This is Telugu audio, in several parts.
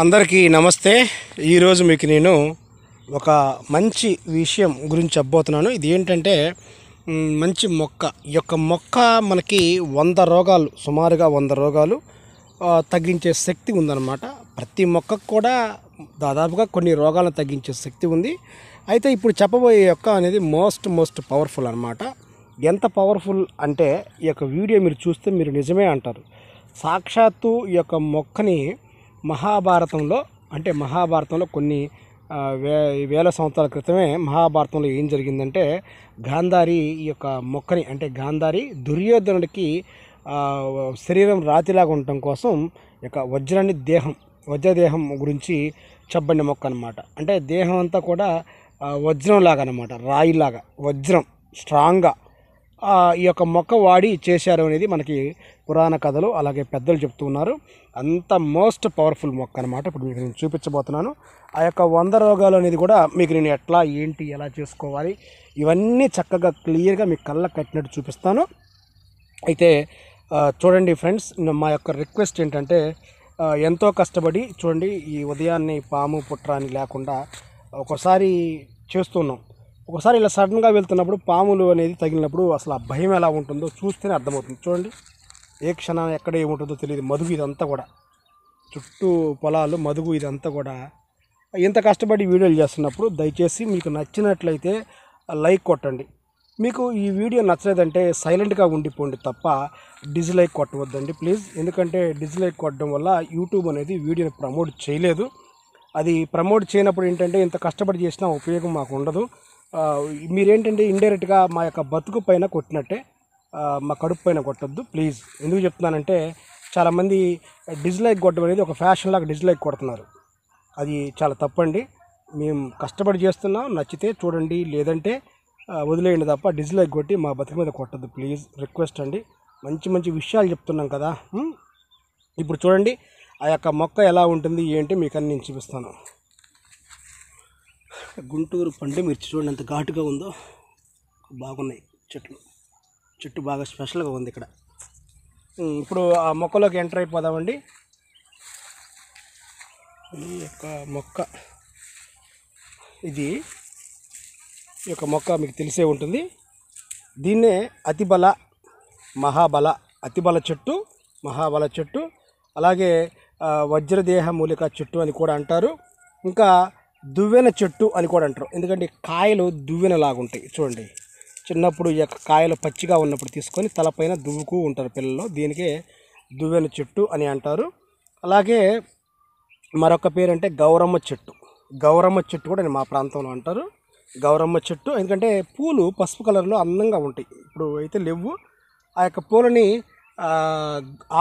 అందరికీ నమస్తే ఈరోజు మీకు నేను ఒక మంచి విషయం గురించి చెప్పబోతున్నాను ఇది ఏంటంటే మంచి మొక్క ఈ యొక్క మొక్క మనకి వంద రోగాలు సుమారుగా వంద రోగాలు తగ్గించే శక్తి ఉందన్నమాట ప్రతి మొక్కకు కూడా దాదాపుగా కొన్ని రోగాలను తగ్గించే శక్తి ఉంది అయితే ఇప్పుడు చెప్పబోయే యొక్క అనేది మోస్ట్ మోస్ట్ పవర్ఫుల్ అనమాట ఎంత పవర్ఫుల్ అంటే ఈ యొక్క వీడియో మీరు చూస్తే మీరు నిజమే అంటారు సాక్షాత్తు ఈ యొక్క మొక్కని మహాభారతంలో అంటే మహాభారతంలో కొన్ని వే వేల సంవత్సరాల క్రితమే మహాభారతంలో ఏం జరిగిందంటే గాంధారి ఈ యొక్క మొక్కని అంటే గాంధారి దుర్యోధనుడికి శరీరం రాతిలాగా ఉండటం కోసం యొక్క వజ్రాన్ని దేహం వజ్రదేహం గురించి చెప్పండి మొక్క అనమాట అంటే దేహం అంతా కూడా వజ్రంలాగా అనమాట రాయిలాగా వజ్రం స్ట్రాంగ్గా ఈ యొక్క మొక్క వాడి చేశారు అనేది మనకి పురాణ కథలు అలాగే పెద్దలు చెప్తున్నారు అంత మోస్ట్ పవర్ఫుల్ మొక్క అనమాట ఇప్పుడు మీకు నేను చూపించబోతున్నాను ఆ యొక్క వంద రోగాలు అనేది కూడా మీకు నేను ఎట్లా ఏంటి ఎలా చేసుకోవాలి ఇవన్నీ చక్కగా క్లియర్గా మీకు కళ్ళ కట్టినట్టు చూపిస్తాను అయితే చూడండి ఫ్రెండ్స్ మా యొక్క రిక్వెస్ట్ ఏంటంటే ఎంతో కష్టపడి చూడండి ఈ ఉదయాన్నే పాము పుట్రాని లేకుండా ఒకసారి చేస్తున్నాం ఒకసారి ఇలా సడన్గా వెళ్తున్నప్పుడు పాములు అనేది తగిలినప్పుడు అసలు ఆ భయం ఎలా ఉంటుందో చూస్తేనే అర్థమవుతుంది చూడండి ఏ క్షణం ఎక్కడ ఏముంటుందో తెలియదు మధుగు ఇదంతా కూడా చుట్టూ పొలాలు మధుగు ఇదంతా కూడా ఇంత కష్టపడి వీడియోలు చేస్తున్నప్పుడు దయచేసి మీకు నచ్చినట్లయితే లైక్ కొట్టండి మీకు ఈ వీడియో నచ్చలేదంటే సైలెంట్గా ఉండిపోండి తప్ప డిజిలైక్ కొట్టవద్దండి ప్లీజ్ ఎందుకంటే డిజిలైక్ కొట్టడం వల్ల యూట్యూబ్ అనేది వీడియోని ప్రమోట్ చేయలేదు అది ప్రమోట్ చేయనప్పుడు ఏంటంటే ఇంత కష్టపడి చేసినా ఉపయోగం మాకు ఉండదు మీరేంటంటే ఇండైరెక్ట్గా మా యొక్క బతుకు పైన కొట్టినట్టే మా కడుపు పైన కొట్టద్దు ప్లీజ్ ఎందుకు చెప్తున్నానంటే చాలామంది డిజ్లైక్ కొట్టడం అనేది ఒక ఫ్యాషన్ లాగా డిజ్లైక్ కొడుతున్నారు అది చాలా తప్పండి మేము కష్టపడి చేస్తున్నాం నచ్చితే చూడండి లేదంటే వదిలేయండి తప్ప డిజ్లైక్ కొట్టి మా బతుకు మీద కొట్టద్దు ప్లీజ్ రిక్వెస్ట్ అండి మంచి మంచి విషయాలు చెప్తున్నాం కదా ఇప్పుడు చూడండి ఆ యొక్క మొక్క ఎలా ఉంటుంది ఏంటి మీకు అన్ని నేను చూపిస్తాను గుంటూరు పండు మిర్చి చూడండి ఎంత ఘాటుగా ఉందో బాగున్నాయి చెట్లు చెట్టు బాగా స్పెషల్గా ఉంది ఇక్కడ ఇప్పుడు ఆ మొక్కలోకి ఎంటర్ అయిపోదామండి ఈ యొక్క మొక్క ఇది ఈ యొక్క మొక్క మీకు తెలిసే ఉంటుంది దీన్నే అతిబల మహాబల అతిబల చెట్టు మహాబల చెట్టు అలాగే వజ్రదేహ మూలిక చెట్టు అని కూడా అంటారు ఇంకా దువ్వెన చెట్టు అని కూడా అంటారు ఎందుకంటే కాయలు దువ్వెనలాగా ఉంటాయి చూడండి చిన్నప్పుడు ఈ యొక్క కాయలు పచ్చిగా ఉన్నప్పుడు తీసుకొని తలపైన దువ్వుకు ఉంటారు పిల్లలు దీనికే దువ్వెన చెట్టు అని అంటారు అలాగే మరొక పేరు అంటే గౌరమ్మ చెట్టు గౌరమ్మ చెట్టు కూడా మా ప్రాంతంలో అంటారు గౌరమ్మ చెట్టు ఎందుకంటే పూలు పసుపు కలర్లో అందంగా ఉంటాయి ఇప్పుడు అయితే లేవు ఆ యొక్క పూలని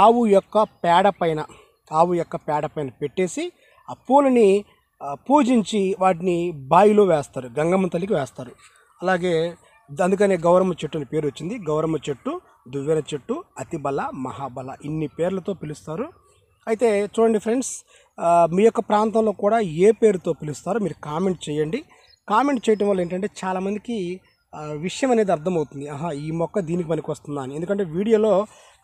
ఆవు యొక్క పేడ పైన ఆవు యొక్క పేడ పైన పెట్టేసి ఆ పూలని పూజించి వాటిని బావిలో వేస్తారు గంగమ్మ తల్లికి వేస్తారు అలాగే అందుకనే గౌరమ్మ చెట్టు అని పేరు వచ్చింది గౌరమ్మ చెట్టు దువ్వెన చెట్టు అతిబల మహాబల ఇన్ని పేర్లతో పిలుస్తారు అయితే చూడండి ఫ్రెండ్స్ మీ యొక్క ప్రాంతంలో కూడా ఏ పేరుతో పిలుస్తారో మీరు కామెంట్ చేయండి కామెంట్ చేయటం వల్ల ఏంటంటే చాలామందికి విషయం అనేది అర్థమవుతుంది ఆహా ఈ మొక్క దీనికి పనికి వస్తుందా అని ఎందుకంటే వీడియోలో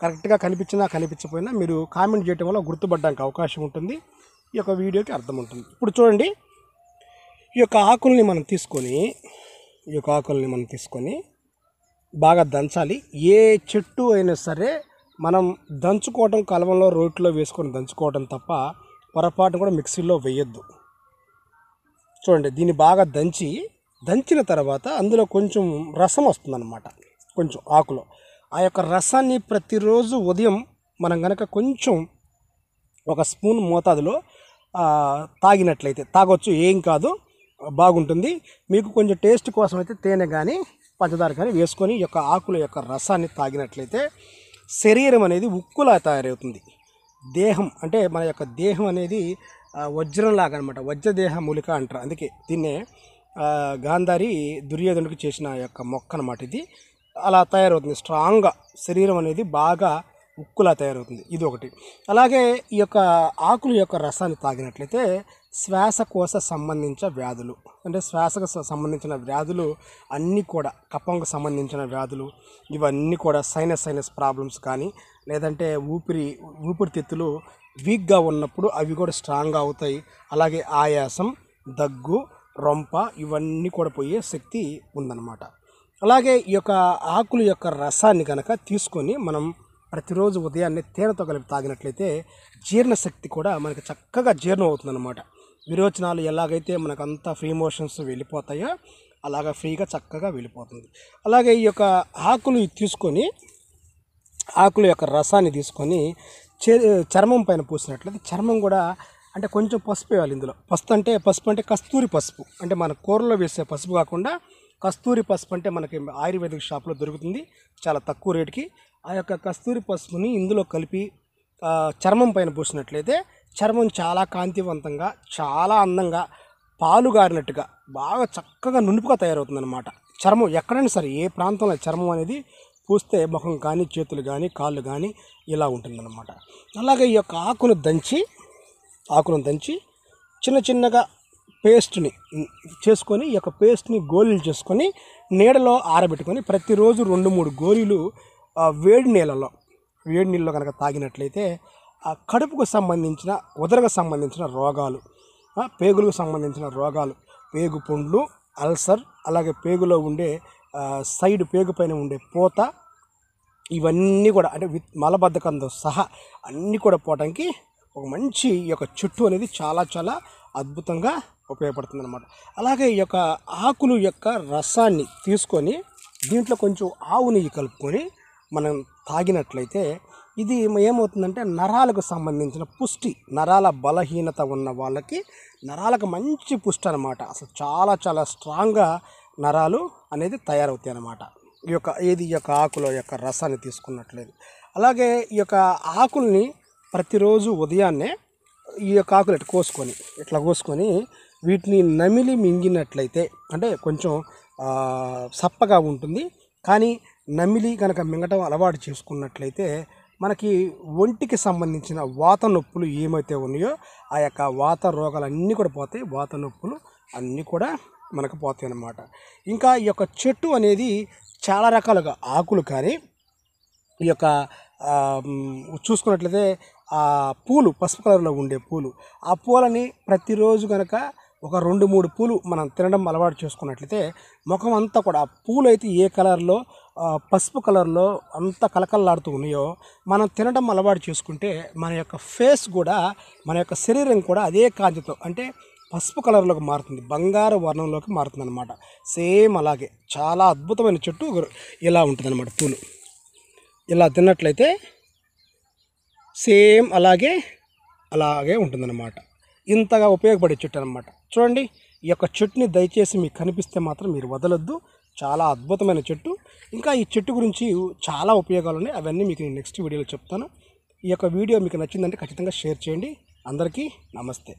కరెక్ట్గా కనిపించినా కనిపించకపోయినా మీరు కామెంట్ చేయటం వల్ల గుర్తుపడడానికి అవకాశం ఉంటుంది ఈ యొక్క వీడియోకి అర్థం ఉంటుంది ఇప్పుడు చూడండి ఈ యొక్క ఆకుల్ని మనం తీసుకొని ఈ యొక్క ఆకుల్ని మనం తీసుకొని బాగా దంచాలి ఏ చెట్టు అయినా సరే మనం దంచుకోవటం కలవంలో రోట్లో వేసుకొని దంచుకోవటం తప్ప పొరపాటు కూడా మిక్సీలో వేయొద్దు చూడండి దీన్ని బాగా దంచి దంచిన తర్వాత అందులో కొంచెం రసం వస్తుందన్నమాట కొంచెం ఆకులో ఆ యొక్క రసాన్ని ప్రతిరోజు ఉదయం మనం కనుక కొంచెం ఒక స్పూన్ మోతాదులో తాగినట్లయితే తాగొచ్చు ఏం కాదు బాగుంటుంది మీకు కొంచెం టేస్ట్ కోసం అయితే తేనె కానీ పంచదార కానీ వేసుకొని యొక్క ఆకుల యొక్క రసాన్ని తాగినట్లయితే శరీరం అనేది ఉక్కులా తయారవుతుంది దేహం అంటే మన యొక్క దేహం అనేది వజ్రంలాగా అనమాట వజ్రదేహ మూలిక అంటారు అందుకే దీన్నే గాంధారి దుర్యోధనుడికి చేసిన యొక్క మొక్క అనమాట ఇది అలా తయారవుతుంది స్ట్రాంగ్గా శరీరం అనేది బాగా ఉక్కులా తయారవుతుంది ఇది ఒకటి అలాగే ఈ యొక్క ఆకుల యొక్క రసాన్ని తాగినట్లయితే శ్వాసకోశ సంబంధించిన వ్యాధులు అంటే శ్వాసకు సంబంధించిన వ్యాధులు అన్నీ కూడా కప్పంకు సంబంధించిన వ్యాధులు ఇవన్నీ కూడా సైనస్ సైనస్ ప్రాబ్లమ్స్ కానీ లేదంటే ఊపిరి ఊపిరితిత్తులు వీక్గా ఉన్నప్పుడు అవి కూడా స్ట్రాంగ్ అవుతాయి అలాగే ఆయాసం దగ్గు రొంప ఇవన్నీ కూడా పోయే శక్తి ఉందన్నమాట అలాగే ఈ యొక్క ఆకుల యొక్క రసాన్ని కనుక తీసుకొని మనం ప్రతిరోజు ఉదయాన్నే తేనెతో కలిపి తాగినట్లయితే జీర్ణశక్తి కూడా మనకి చక్కగా జీర్ణం అవుతుందన్నమాట విరోచనాలు ఎలాగైతే మనకంతా ఫ్రీ మోషన్స్ వెళ్ళిపోతాయో అలాగ ఫ్రీగా చక్కగా వెళ్ళిపోతుంది అలాగే ఈ యొక్క ఆకులు తీసుకొని ఆకుల యొక్క రసాన్ని తీసుకొని చర్మం పైన పూసినట్లయితే చర్మం కూడా అంటే కొంచెం పసుపు వేయాలి ఇందులో పసుపు అంటే పసుపు అంటే కస్తూరి పసుపు అంటే మన కూరలో వేసే పసుపు కాకుండా కస్తూరి పసుపు అంటే మనకి ఆయుర్వేదిక్ షాప్లో దొరుకుతుంది చాలా తక్కువ రేటుకి ఆ యొక్క కస్తూరి పసుపుని ఇందులో కలిపి చర్మం పైన పూసినట్లయితే చర్మం చాలా కాంతివంతంగా చాలా అందంగా పాలు గారినట్టుగా బాగా చక్కగా నునుపుగా తయారవుతుందన్నమాట చర్మం ఎక్కడైనా సరే ఏ ప్రాంతంలో చర్మం అనేది పూస్తే ముఖం కానీ చేతులు కానీ కాళ్ళు కానీ ఇలా ఉంటుందన్నమాట అలాగే ఈ యొక్క ఆకును దంచి ఆకును దంచి చిన్న చిన్నగా పేస్ట్ని చేసుకొని ఈ యొక్క పేస్ట్ని గోలీలు చేసుకొని నీడలో ఆరబెట్టుకొని ప్రతిరోజు రెండు మూడు గోలీలు వేడి నీళ్ళలో వేడి నీళ్ళలో కనుక తాగినట్లయితే ఆ కడుపుకు సంబంధించిన ఉదరకు సంబంధించిన రోగాలు పేగులకు సంబంధించిన రోగాలు పేగు పుండ్లు అల్సర్ అలాగే పేగులో ఉండే సైడ్ పేగు పైన ఉండే పూత ఇవన్నీ కూడా అంటే విత్ మలబద్ధకంతో సహా అన్నీ కూడా పోవడానికి ఒక మంచి ఈ యొక్క చెట్టు అనేది చాలా చాలా అద్భుతంగా ఉపయోగపడుతుంది అనమాట అలాగే ఈ యొక్క ఆకులు యొక్క రసాన్ని తీసుకొని దీంట్లో కొంచెం ఆవు నెయ్యి కలుపుకొని మనం తాగినట్లయితే ఇది ఏమవుతుందంటే నరాలకు సంబంధించిన పుష్టి నరాల బలహీనత ఉన్న వాళ్ళకి నరాలకు మంచి పుష్టి అనమాట అసలు చాలా చాలా స్ట్రాంగ్గా నరాలు అనేది తయారవుతాయి అన్నమాట ఈ యొక్క ఏది ఈ యొక్క ఆకుల యొక్క రసాన్ని తీసుకున్నట్లేదు అలాగే ఈ యొక్క ఆకుల్ని ప్రతిరోజు ఉదయాన్నే ఈ యొక్క ఆకులు ఇట్లా కోసుకొని ఇట్లా కోసుకొని వీటిని నమిలి మింగినట్లయితే అంటే కొంచెం సప్పగా ఉంటుంది కానీ నమిలి కనుక మింగటం అలవాటు చేసుకున్నట్లయితే మనకి ఒంటికి సంబంధించిన వాత నొప్పులు ఏమైతే ఉన్నాయో ఆ యొక్క వాత రోగాలన్నీ కూడా పోతాయి వాత నొప్పులు అన్నీ కూడా మనకు పోతాయి అన్నమాట ఇంకా ఈ యొక్క చెట్టు అనేది చాలా రకాలుగా ఆకులు కానీ ఈ యొక్క చూసుకున్నట్లయితే ఆ పూలు పసుపు కలర్లో ఉండే పూలు ఆ పూలని ప్రతిరోజు కనుక ఒక రెండు మూడు పూలు మనం తినడం అలవాటు చేసుకున్నట్లయితే ముఖం అంతా కూడా ఆ పూలు అయితే ఏ కలర్లో పసుపు కలర్లో అంత కలకల్లాడుతూ ఉన్నాయో మనం తినడం అలవాటు చేసుకుంటే మన యొక్క ఫేస్ కూడా మన యొక్క శరీరం కూడా అదే కాంతితో అంటే పసుపు కలర్లోకి మారుతుంది బంగారు వర్ణంలోకి మారుతుంది అనమాట సేమ్ అలాగే చాలా అద్భుతమైన చెట్టు ఇలా ఉంటుంది అనమాట పూలు ఇలా తిన్నట్లయితే సేమ్ అలాగే అలాగే ఉంటుందన్నమాట ఇంతగా ఉపయోగపడే చెట్టు అనమాట చూడండి ఈ యొక్క చెట్టుని దయచేసి మీకు కనిపిస్తే మాత్రం మీరు వదలొద్దు చాలా అద్భుతమైన చెట్టు ఇంకా ఈ చెట్టు గురించి చాలా ఉపయోగాలు ఉన్నాయి అవన్నీ మీకు నేను నెక్స్ట్ వీడియోలో చెప్తాను ఈ యొక్క వీడియో మీకు నచ్చిందంటే ఖచ్చితంగా షేర్ చేయండి అందరికీ నమస్తే